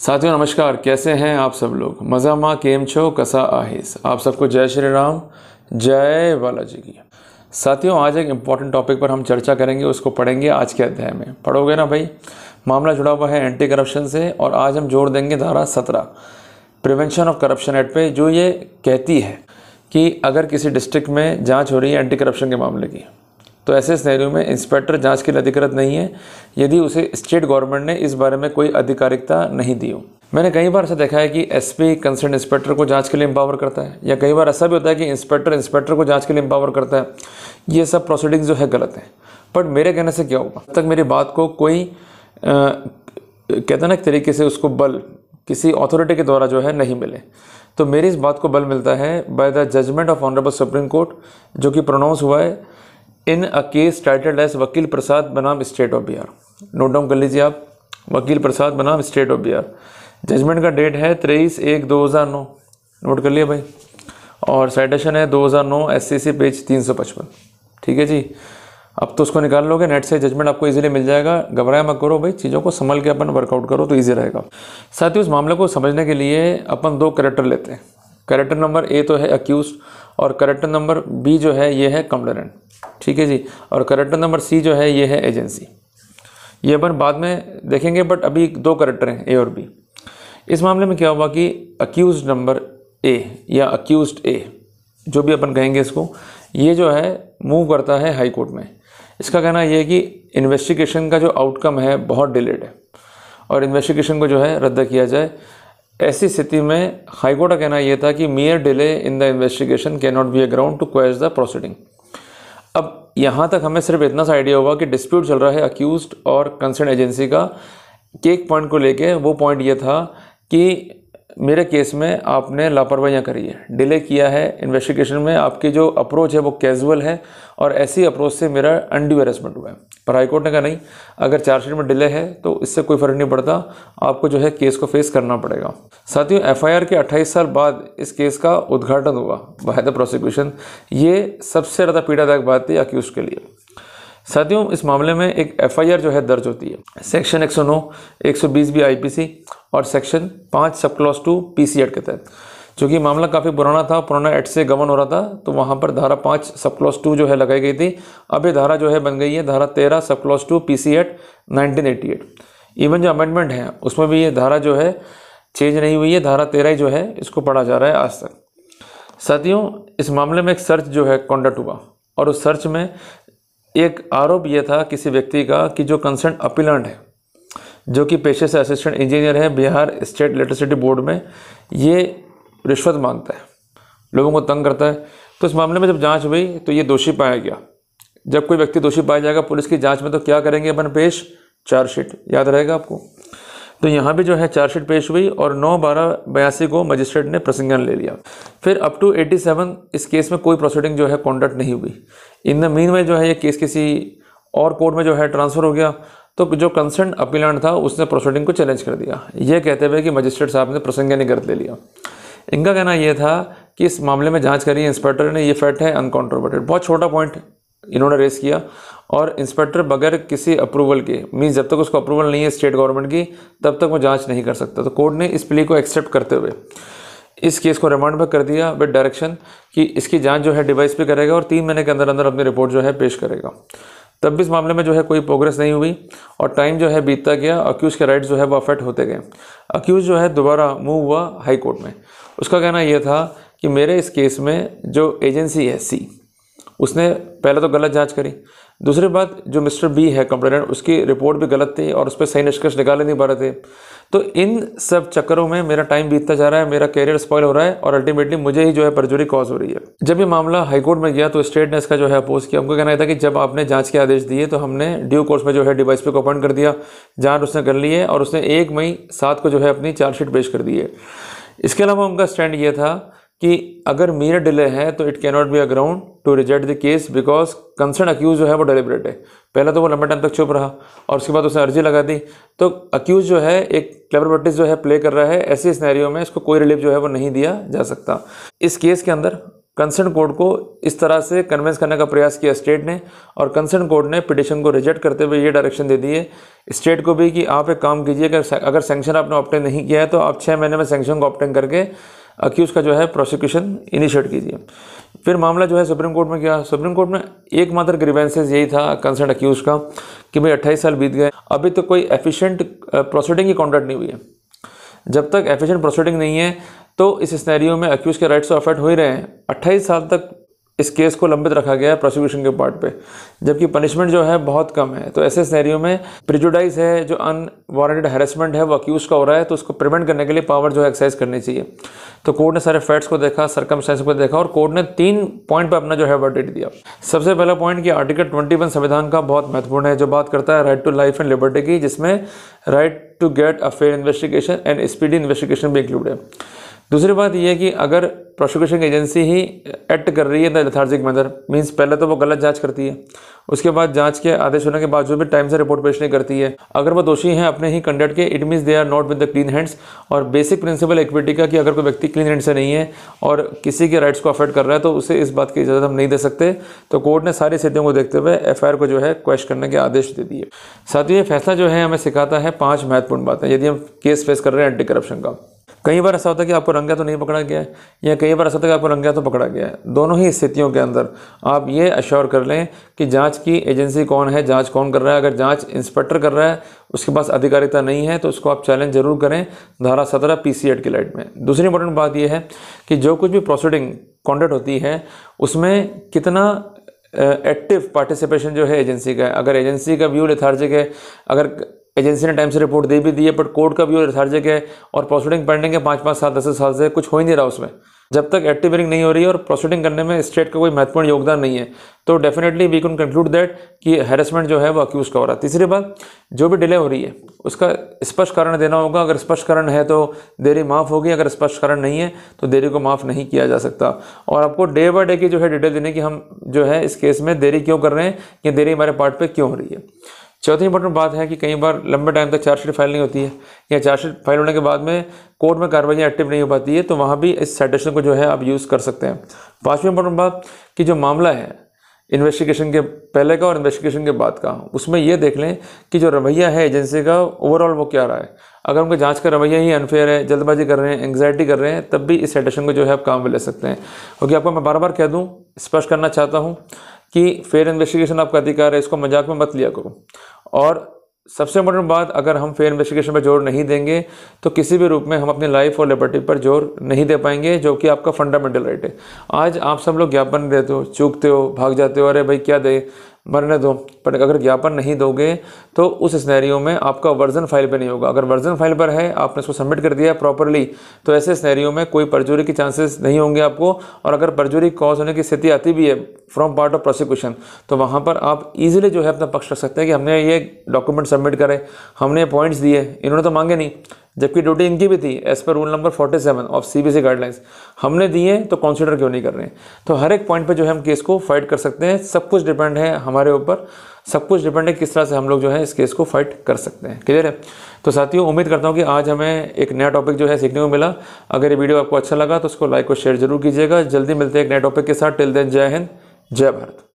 साथियों नमस्कार कैसे हैं आप सब लोग मज़ा माँ केम छो कसा आहिस आप सबको जय श्री राम जय बालाजी की साथियों आज एक इम्पॉर्टेंट टॉपिक पर हम चर्चा करेंगे उसको पढ़ेंगे आज के अध्याय में पढ़ोगे ना भाई मामला जुड़ा हुआ है एंटी करप्शन से और आज हम जोड़ देंगे धारा सत्रह प्रिवेंशन ऑफ करप्शन एक्ट पे जो ये कहती है कि अगर किसी डिस्ट्रिक्ट में जाँच हो रही है एंटी करप्शन के मामले की तो ऐसे स्नैरियो में इंस्पेक्टर जांच के लिए अधिकृत नहीं है यदि उसे स्टेट गवर्नमेंट ने इस बारे में कोई आधिकारिकता नहीं दी हो मैंने कई बार ऐसा देखा है कि एस पी कंसर्न इंस्पेक्टर को जांच के लिए एम्पावर करता है या कई बार ऐसा भी होता है कि इंस्पेक्टर इंस्पेक्टर को जांच के लिए एम्पावर करता है ये सब प्रोसीडिंग जो है गलत है बट मेरे कहने से क्या होगा तक मेरी बात को कोई कहते ना तरीके से उसको बल किसी अथॉरिटी के द्वारा जो है नहीं मिले तो मेरी इस बात को बल मिलता है by the judgement of honourable supreme court जो कि प्रोनाउंस हुआ है in a case titled S Vakil Prasad बनाम state of Bihar note down कर लीजिए आप वकील प्रसाद बनाम स्टेट ऑफ बिहार जजमेंट का डेट है तेईस एक दो हज़ार नौ नोट कर लिया भाई और साइटेशन है दो हज़ार नौ एस सी सी पेज तीन सौ पचपन ठीक है जी अब तो उसको निकाल लोगे नेट से जजमेंट आपको इजीली मिल जाएगा घबराया मत करो भाई चीज़ों को संभल के अपन वर्कआउट करो तो ईजी रहेगा साथ ही उस मामले को समझने के लिए अपन दो करेक्टर लेते हैं करेक्टर नंबर ए तो है अक्यूज और करेक्टर नंबर बी जो है ये है कंप्लेनेंट ठीक है जी और करेक्टर नंबर सी जो है ये है एजेंसी ये अपन बाद में देखेंगे बट अभी दो करेक्टर हैं ए और बी इस मामले में क्या हुआ कि अक्यूज नंबर ए या अक्यूज ए जो भी अपन कहेंगे इसको ये जो है मूव करता है हाई कोर्ट में इसका कहना ये है कि इन्वेस्टिगेशन का जो आउटकम है बहुत डिलेड है और इन्वेस्टिगेशन को जो है रद्द किया जाए ऐसी स्थिति में हाईकोर्ट का कहना यह था कि mere delay in the investigation can not be a ground to quash the proceeding अब यहाँ तक हमें सिर्फ इतना सा आइडिया होगा कि डिस्प्यूट चल रहा है अक्यूज और कंसर्न एजेंसी का एक पॉइंट को लेके वो पॉइंट ये था कि मेरे केस में आपने लापरवाहियाँ करी है डिले किया है इन्वेस्टिगेशन में आपकी जो अप्रोच है वो कैजुअल है और ऐसी अप्रोच से मेरा अनड्यू हेरसमेंट हुआ है पर हाईकोर्ट ने कहा नहीं अगर चार्जशीट में डिले है तो इससे कोई फ़र्क नहीं पड़ता आपको जो है केस को फेस करना पड़ेगा साथियों एफ के अट्ठाईस साल बाद इस केस का उद्घाटन हुआ बाय द प्रोसिक्यूशन ये सबसे ज़्यादा पीड़ादायक बात थी अक्यूज़ के लिए साथियों इस मामले में एक एफआईआर जो है दर्ज होती है सेक्शन 109, 120 बी आईपीसी और section 5 sub clause two P के तहत चूँकि मामला काफ़ी पुराना था पुराना एड से गवन हो रहा था तो वहाँ पर धारा पाँच सब क्लॉस टू जो है लगाई गई थी अब ये धारा जो है बन गई है धारा तेरह sub clause two P C act nineteen even जो अमेंडमेंट है उसमें भी ये धारा जो है चेंज नहीं हुई है धारा तेरह ही जो है इसको पढ़ा जा रहा है आज तक साथियों इस मामले में एक सर्च जो है कॉन्डक्ट हुआ और उस सर्च में एक आरोप यह था किसी व्यक्ति का कि जो कंसर्न अपीलेंट है जो कि पेशे से असिस्टेंट इंजीनियर है बिहार स्टेट इलेक्ट्रिसिटी बोर्ड में ये रिश्वत मांगता है लोगों को तंग करता है तो इस मामले में जब जांच हुई तो ये दोषी पाया गया जब कोई व्यक्ति दोषी पाया जाएगा पुलिस की जांच में तो क्या करेंगे अपन पेश चार्जशीट याद रहेगा आपको तो यहाँ भी जो है चार्जशीट पेश हुई और नौ बारह बयासी को मजिस्ट्रेट ने प्रसंज्ञान ले लिया फिर अप टू 87 इस केस में कोई प्रोसीडिंग जो है कॉन्डक्ट नहीं हुई इन द मीन में जो है ये केस किसी और कोर्ट में जो है ट्रांसफ़र हो गया तो जो कंसर्न अपीलेंट था उसने प्रोसीडिंग को चैलेंज कर दिया ये कहते हुए कि मजिस्ट्रेट साहब ने गर्द ले लिया इनका कहना यह था कि इस मामले में जांच करी इंस्पेक्टर ने ये फैक्ट है अनकॉन्ट्रोवर्टेड बहुत छोटा पॉइंट इन्होंने रेस किया और इंस्पेक्टर बगैर किसी अप्रूवल के मीन जब तक उसको अप्रूवल नहीं है स्टेट गवर्नमेंट की तब तक वो जांच नहीं कर सकता तो कोर्ट ने इस प्ली को एक्सेप्ट करते हुए इस केस को रिमांड पर कर दिया विद डायरेक्शन कि इसकी जांच जो है डिवाइस पे करेगा और तीन महीने के अंदर अंदर अपनी रिपोर्ट जो है पेश करेगा तब भी इस मामले में जो है कोई प्रोग्रेस नहीं हुई और टाइम जो है बीतता गया अक्यूज़ के राइट्स जो है वो अफेक्ट होते गए अक्यूज़ जो है दोबारा मूव हुआ हाई कोर्ट में उसका कहना यह था कि मेरे इस केस में जो एजेंसी है सी उसने पहले तो गलत जांच करी दूसरी बात जो मिस्टर बी है कंप्लेनेंट उसकी रिपोर्ट भी गलत थी और उस पर सही निष्कर्ष निकाले नहीं पा रहे थे तो इन सब चक्करों में मेरा टाइम बीतता जा रहा है मेरा कैरियर स्पॉयल हो रहा है और अल्टीमेटली मुझे ही जो है परजुरी कॉज हो रही है जब ये मामला हाईकोर्ट में गया तो स्टेट ने इसका जो है अपोज किया उनका कहना था कि जब आपने जांच के आदेश दिए तो हमने ड्यू कोर्स में जो है डिवाइस पे को अपॉइंट कर दिया जांच उसने कर ली है और उसने एक मई सात को जो है अपनी चार्जशीट पेश कर दी है इसके अलावा उनका स्टैंड ये था कि अगर मेरा डिले है तो it cannot be a ground to reject the case because concern accused जो है वो डिलिबरेट है पहला तो वो लंबे टाइम तक चुप रहा और उसके बाद उसने अर्जी लगा दी तो अक्यूज जो है एक क्लेबर प्रैक्टिस जो है प्ले कर रहा है ऐसे स्नैरियो में इसको कोई रिलीफ जो है वो नहीं दिया जा सकता इस केस के अंदर कंसर्न कोर्ट को इस तरह से कन्वेंस करने का प्रयास किया स्टेट ने और कंसर्न कोर्ट ने पिटिशन को रिजेक्ट करते हुए ये डायरेक्शन दे दी है स्टेट को भी कि आप एक काम कीजिए अगर सेंक्शन आपने ऑप्टेन नहीं किया है तो आप छः महीने में सेंक्शन को ऑप्टेन करके अक्यूज़ का जो है प्रोसिक्यूशन इनिशिएट कीजिए फिर मामला जो है सुप्रीम कोर्ट में गया सुप्रीम कोर्ट में एकमात्र ग्रीवेंसेज यही था कंसर्न अक्यूज़ का कि भाई अट्ठाईस साल बीत गए अभी तो कोई एफिशिएंट प्रोसीडिंग ही कॉन्डक्ट नहीं हुई है जब तक एफिशिएंट प्रोसीडिंग नहीं है तो इस स्नैरियो में अक्यूज़ के राइट्स ऑफेट तो हो ही रहे हैं अट्ठाईस साल तक इस केस को लंबित रखा गया है प्रोसिक्यूशन के पार्ट पे जबकि पनिशमेंट जो है बहुत कम है तो ऐसे सिनेरियो में प्रिजुडाइज है जो अनवारंटेड हैरेसमेंट है वो अक्यूज का हो रहा है तो उसको प्रिवेंट करने के लिए पावर जो है एक्सरसाइज करनी चाहिए तो कोर्ट ने सारे फैक्ट्स को देखा सरकम को देखा और कोर्ट ने तीन पॉइंट पर अपना जो है वर्डिट दिया सबसे पहला पॉइंट कि आर्टिकल ट्वेंटी संविधान का बहुत महत्वपूर्ण है जो बात करता है right to life and liberty की जिसमें right to get a fair investigation and speedy investigation भी इंक्लूड है दूसरी बात यह है कि अगर प्रोसिक्यूशन एजेंसी ही एक्ट कर रही है द लथार्जिक मैनर मीन्स पहले तो वो गलत जांच करती है उसके बाद जांच के आदेश होने के बावजूद भी टाइम से रिपोर्ट पेश नहीं करती है अगर वो दोषी हैं अपने ही कंडक्ट के it means they are not with the clean hands और बेसिक प्रिंसिपल इक्विटी का कि अगर कोई व्यक्ति क्लीन हैंड से नहीं है और किसी के राइट्स को अफेक्ट कर रहा है तो उसे इस बात की इजाज़त हम नहीं दे सकते तो कोर्ट ने सारी स्थितियों को देखते हुए एफ को जो है क्वेश्च करने के आदेश दे दिए साथ ही ये फैसला जो है हमें सिखाता है पाँच महत्वपूर्ण बातें यदि हम केस फेस कर रहे हैं एंटी करप्शन का कई बार ऐसा होता है कि आपको रंगा तो नहीं पकड़ा गया या कई बार ऐसा होता है कि आपको रंगा तो पकड़ा गया दोनों ही स्थितियों के अंदर आप ये अश्योर कर लें कि जाँच की एजेंसी कौन है जाँच कौन कर रहा है अगर जाँच इंस्पेक्टर कर रहा है उसके पास अधिकारिता नहीं है तो उसको आप चैलेंज जरूर करें धारा सत्रह पी सी की लाइट में दूसरी इंपॉर्टेंट बात यह है कि जो कुछ भी प्रोसीडिंग कॉन्डक्ट होती है उसमें कितना एक्टिव पार्टिसिपेशन जो है एजेंसी का है अगर एजेंसी का व्यू लेथार्जिक है अगर एजेंसी ने टाइम से रिपोर्ट दे भी दी है बट कोर्ट का भी और हर जगह और प्रोसीडिंग पेंडिंग है पाँच पाँच साल दस साल से कुछ हो ही नहीं रहा उसमें जब तक एक्टिव बियरिंग नहीं हो रही है और प्रोसीडिंग करने में स्टेट का कोई महत्वपूर्ण योगदान नहीं है तो definitely we can conclude that कि हेरसमेंट जो है वो अक्यूज़ का हो रहा है तीसरी बात जो भी डिले हो रही है उसका स्पष्ट कारण देना होगा अगर स्पष्ट कारण है तो देरी माफ़ होगी अगर स्पष्ट कारण नहीं है तो देरी को माफ़ नहीं किया जा सकता और आपको डे बाय डे की जो है डिटेल देने की हम जो है इस केस में देरी क्यों कर रहे हैं या देरी हमारे पार्ट पर क्यों हो रही है चौथी इंपॉर्टेंट बात है कि कई बार लंबे टाइम तक चार्जशीट फाइल नहीं होती है या चार्जशीट फाइल होने के बाद में कोर्ट में कार्रवाई एक्टिव नहीं हो पाती है तो वहाँ भी इस सेटेशन को जो है आप यूज़ कर सकते हैं पाँचवीं इंपॉर्टेंट बात कि जो मामला है इन्वेस्टिगेशन के पहले का और इन्वेस्टिगेशन के बाद का उसमें यह देख लें कि जो रवैया है एजेंसी का ओवरऑल वो क्या रहा है अगर उनका जांच का रवैया ही अनफेयर है जल्दबाजी कर रहे हैं एंगजाइटी कर रहे हैं तब भी इस सेटेशन को जो है आप काम में ले सकते हैं क्योंकि आपको मैं बार बार कह दूँ स्पष्ट करना चाहता हूँ कि फेयर इन्वेस्टिगेशन आपका अधिकार है इसको मजाक में मत लिया करो और सबसे इंपॉर्टेंट बात अगर हम फेयर इन्वेस्टिगेशन पर जोर नहीं देंगे तो किसी भी रूप में हम अपनी लाइफ और लिबर्टी पर जोर नहीं दे पाएंगे जो कि आपका फंडामेंटल राइट है आज आप सब लोग ज्ञापन देते हो चूकते हो भाग जाते हो अरे भाई क्या दे मरने दो पर अगर ज्ञापन नहीं दोगे तो उस स्नैरियो में आपका वर्जन फाइल पे नहीं होगा अगर वर्जन फाइल पर है आपने उसको सबमिट कर दिया प्रॉपरली तो ऐसे स्नैरियो में कोई परजूरी की चांसेस नहीं होंगे आपको और अगर परजूरी कॉज होने की स्थिति आती भी है फ्रॉम पार्ट ऑफ प्रोसिक्यूशन तो वहाँ पर आप ईजिली जो है अपना पक्ष रख सकते हैं कि हमने ये डॉक्यूमेंट सबमिट करे हमने पॉइंट्स दिए इन्होंने तो मांगे नहीं जबकि ड्यूटी इनकी भी थी as per rule number 47 of C guidelines हमने दिए तो कॉन्सिडर क्यों नहीं कर रहे हैं तो हर एक पॉइंट पे जो है हम केस को फाइट कर सकते हैं सब कुछ डिपेंड है हमारे ऊपर सब कुछ डिपेंड है किस तरह से हम लोग जो है इस केस को फाइट कर सकते हैं क्लियर है तो साथियों उम्मीद करता हूँ कि आज हमें एक नया टॉपिक जो है सीखने को मिला अगर ये वीडियो आपको अच्छा लगा तो उसको लाइक और शेयर जरूर कीजिएगा जल्दी मिलते हैं एक नए टॉपिक के साथ टिल देन जय हिंद जय भारत